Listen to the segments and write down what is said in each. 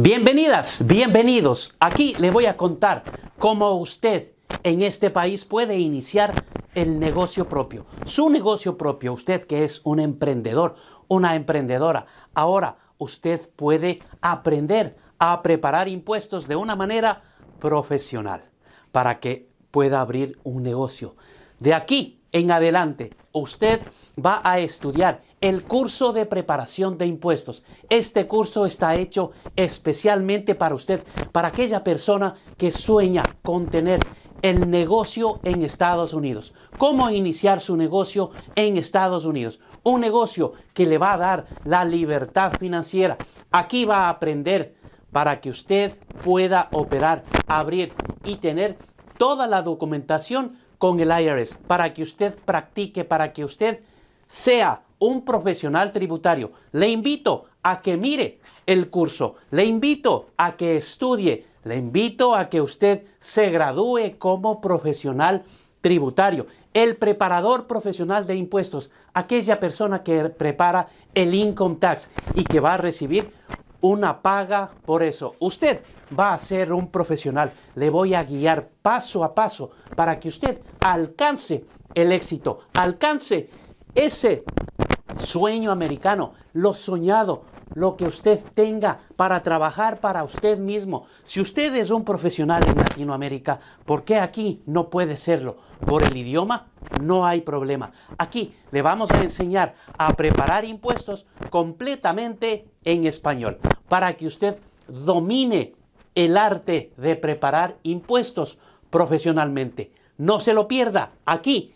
Bienvenidas, bienvenidos. Aquí le voy a contar cómo usted en este país puede iniciar el negocio propio, su negocio propio. Usted que es un emprendedor, una emprendedora, ahora usted puede aprender a preparar impuestos de una manera profesional para que pueda abrir un negocio. De aquí en adelante, usted va a estudiar el curso de preparación de impuestos. Este curso está hecho especialmente para usted, para aquella persona que sueña con tener el negocio en Estados Unidos. Cómo iniciar su negocio en Estados Unidos. Un negocio que le va a dar la libertad financiera. Aquí va a aprender para que usted pueda operar, abrir y tener toda la documentación con el IRS, para que usted practique, para que usted sea un profesional tributario. Le invito a que mire el curso, le invito a que estudie, le invito a que usted se gradúe como profesional tributario. El preparador profesional de impuestos, aquella persona que prepara el income tax y que va a recibir una paga por eso. Usted va a ser un profesional. Le voy a guiar paso a paso para que usted alcance el éxito, alcance ese sueño americano, lo soñado, lo que usted tenga para trabajar para usted mismo. Si usted es un profesional en Latinoamérica, ¿por qué aquí no puede serlo? Por el idioma no hay problema. Aquí le vamos a enseñar a preparar impuestos completamente en español para que usted domine el arte de preparar impuestos profesionalmente. No se lo pierda aquí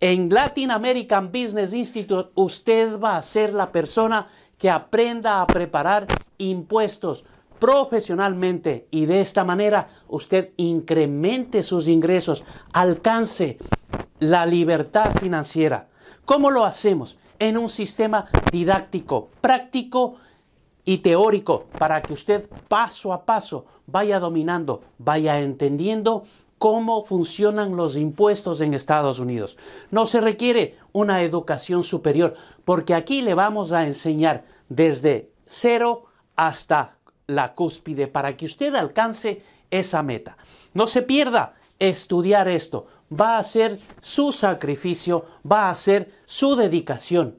en Latin American Business Institute usted va a ser la persona que aprenda a preparar impuestos profesionalmente y de esta manera usted incremente sus ingresos, alcance la libertad financiera. ¿Cómo lo hacemos? En un sistema didáctico, práctico y teórico para que usted paso a paso vaya dominando, vaya entendiendo cómo funcionan los impuestos en Estados Unidos. No se requiere una educación superior, porque aquí le vamos a enseñar desde cero hasta la cúspide para que usted alcance esa meta. No se pierda estudiar esto. Va a ser su sacrificio, va a ser su dedicación.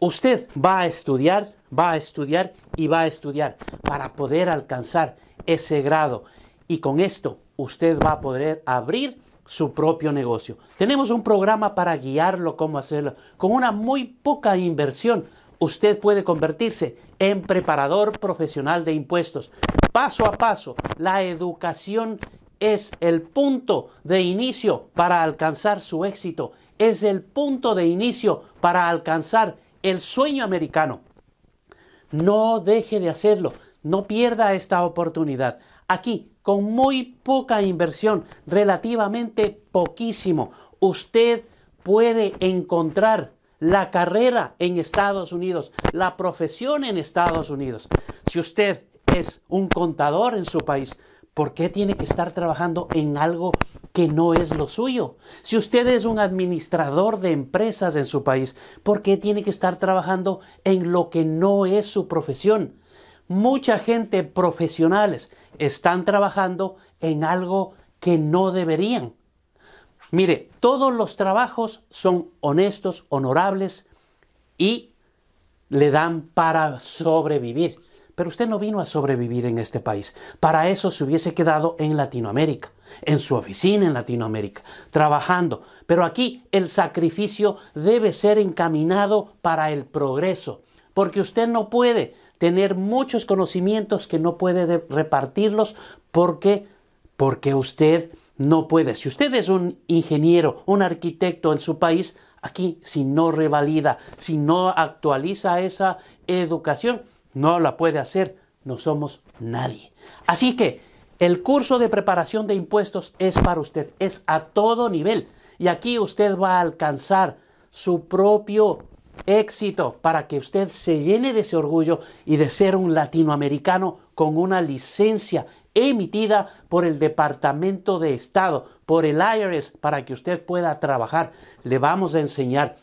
Usted va a estudiar, va a estudiar y va a estudiar para poder alcanzar ese grado. Y con esto usted va a poder abrir su propio negocio. Tenemos un programa para guiarlo cómo hacerlo. Con una muy poca inversión, usted puede convertirse en preparador profesional de impuestos. Paso a paso, la educación es el punto de inicio para alcanzar su éxito. Es el punto de inicio para alcanzar el sueño americano. No deje de hacerlo. No pierda esta oportunidad. Aquí, con muy poca inversión, relativamente poquísimo, usted puede encontrar la carrera en Estados Unidos, la profesión en Estados Unidos. Si usted es un contador en su país, ¿por qué tiene que estar trabajando en algo que no es lo suyo? Si usted es un administrador de empresas en su país, ¿por qué tiene que estar trabajando en lo que no es su profesión? mucha gente profesionales están trabajando en algo que no deberían. Mire, todos los trabajos son honestos, honorables y le dan para sobrevivir. Pero usted no vino a sobrevivir en este país. Para eso se hubiese quedado en Latinoamérica, en su oficina en Latinoamérica, trabajando. Pero aquí el sacrificio debe ser encaminado para el progreso, porque usted no puede tener muchos conocimientos que no puede repartirlos porque, porque usted no puede. Si usted es un ingeniero, un arquitecto en su país, aquí si no revalida, si no actualiza esa educación, no la puede hacer. No somos nadie. Así que el curso de preparación de impuestos es para usted, es a todo nivel. Y aquí usted va a alcanzar su propio éxito para que usted se llene de ese orgullo y de ser un latinoamericano con una licencia emitida por el Departamento de Estado, por el IRS, para que usted pueda trabajar. Le vamos a enseñar.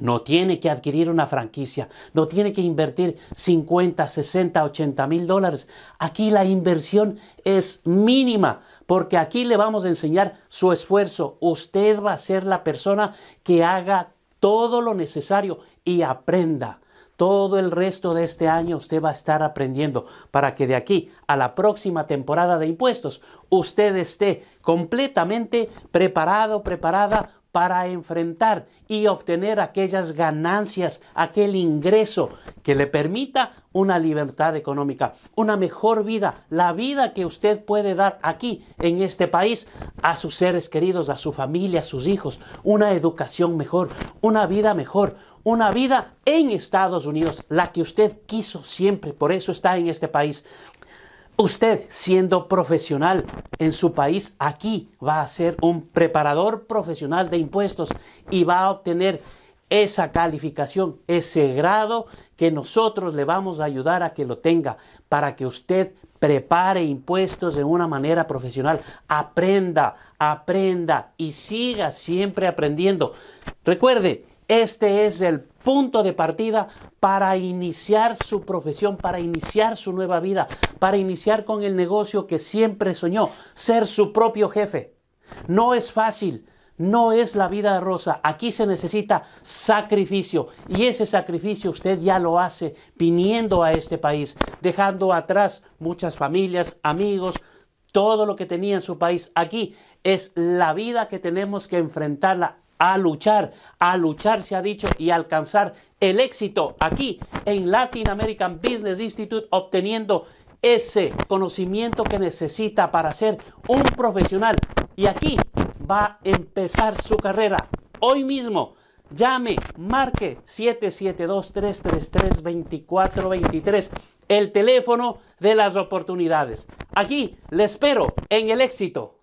No tiene que adquirir una franquicia, no tiene que invertir 50, 60, 80 mil dólares. Aquí la inversión es mínima porque aquí le vamos a enseñar su esfuerzo. Usted va a ser la persona que haga todo lo necesario y aprenda. Todo el resto de este año usted va a estar aprendiendo para que de aquí a la próxima temporada de impuestos usted esté completamente preparado, preparada para enfrentar y obtener aquellas ganancias, aquel ingreso que le permita una libertad económica, una mejor vida, la vida que usted puede dar aquí en este país a sus seres queridos, a su familia, a sus hijos, una educación mejor, una vida mejor, una vida en Estados Unidos, la que usted quiso siempre, por eso está en este país. Usted, siendo profesional en su país, aquí va a ser un preparador profesional de impuestos y va a obtener esa calificación, ese grado que nosotros le vamos a ayudar a que lo tenga para que usted prepare impuestos de una manera profesional. Aprenda, aprenda y siga siempre aprendiendo. Recuerde, este es el punto de partida para iniciar su profesión, para iniciar su nueva vida, para iniciar con el negocio que siempre soñó, ser su propio jefe. No es fácil, no es la vida rosa. Aquí se necesita sacrificio y ese sacrificio usted ya lo hace viniendo a este país, dejando atrás muchas familias, amigos, todo lo que tenía en su país. Aquí es la vida que tenemos que enfrentarla a luchar, a luchar se ha dicho y alcanzar el éxito aquí en Latin American Business Institute obteniendo ese conocimiento que necesita para ser un profesional. Y aquí va a empezar su carrera. Hoy mismo, llame, marque 772-333-2423, el teléfono de las oportunidades. Aquí le espero en el éxito.